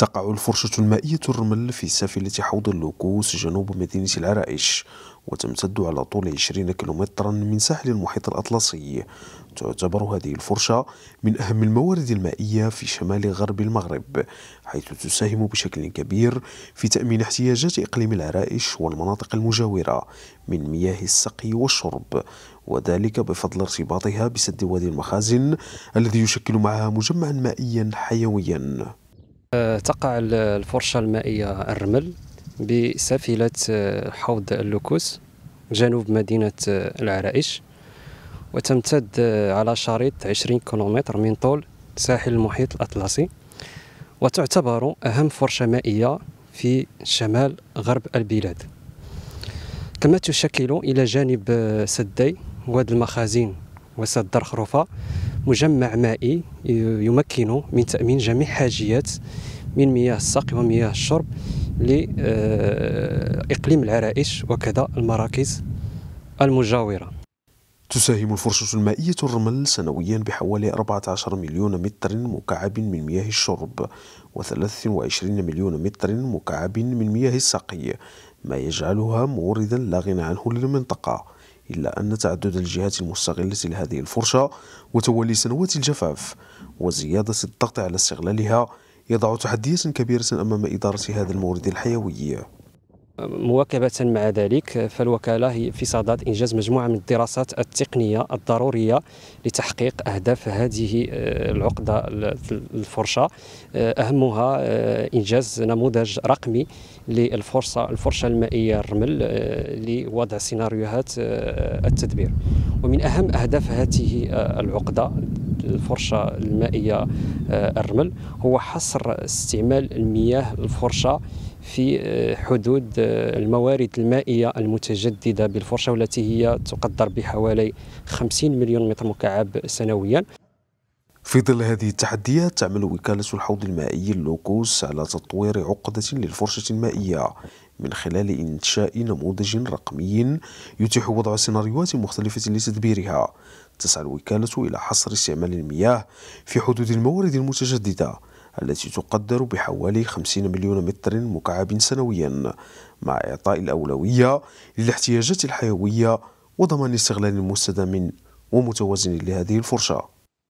تقع الفرشة المائية الرمل في سافلة حوض اللوكوس جنوب مدينة العرائش وتمتد على طول 20 كيلومترا من ساحل المحيط الأطلسي تعتبر هذه الفرشة من أهم الموارد المائية في شمال غرب المغرب حيث تساهم بشكل كبير في تأمين احتياجات إقليم العرائش والمناطق المجاورة من مياه السقي والشرب وذلك بفضل ارتباطها بسد وادي المخازن الذي يشكل معها مجمعا مائيا حيويا تقع الفرشة المائية الرمل بسفيلة آه، حوض اللوكوس جنوب مدينة آه، العرائش وتمتد آه، على شريط 20 كيلومتر من طول ساحل المحيط الأطلسي وتعتبر أهم فرشة مائية في شمال غرب البلاد كما تشكل إلى جانب سدي واد المخازين وسد درخروفه مجمع مائي يمكن من تأمين جميع حاجيات من مياه السقي ومياه الشرب لإقليم آه، العرائش وكذا المراكز المجاورة تساهم الفرشة المائية الرمل سنويا بحوالي 14 مليون متر مكعب من مياه الشرب و23 مليون متر مكعب من مياه السقي ما يجعلها موردا لا غنى عنه للمنطقة إلا أن تعدد الجهات المستغلة لهذه الفرشة وتولي سنوات الجفاف وزيادة الضغط على استغلالها يضع تحديات كبيرة أمام إدارة هذا المورد الحيوي مواكبة مع ذلك فالوكالة هي في صدد إنجاز مجموعة من الدراسات التقنية الضرورية لتحقيق أهداف هذه آه، العقدة الفرشة آه، أهمها آه، إنجاز نموذج رقمي للفرشة الفرشة المائية الرمل لوضع سيناريوهات التدبير ومن أهم أهداف هذه العقدة الفرشه المائيه آه، الرمل هو حصر استعمال المياه الفرشه في آه، حدود آه، الموارد المائيه المتجدده بالفرشه والتي هي تقدر بحوالي 50 مليون متر مكعب سنويا في ظل هذه التحديات تعمل وكالة الحوض المائي اللوكوس على تطوير عقدة للفرشة المائية من خلال إنشاء نموذج رقمي يتيح وضع سيناريوهات مختلفة لتدبيرها تسعى الوكالة إلى حصر استعمال المياه في حدود الموارد المتجددة التي تقدر بحوالي 50 مليون متر مكعب سنويا مع إعطاء الأولوية للاحتياجات الحيوية وضمان استغلال مستدام ومتوازن لهذه الفرشه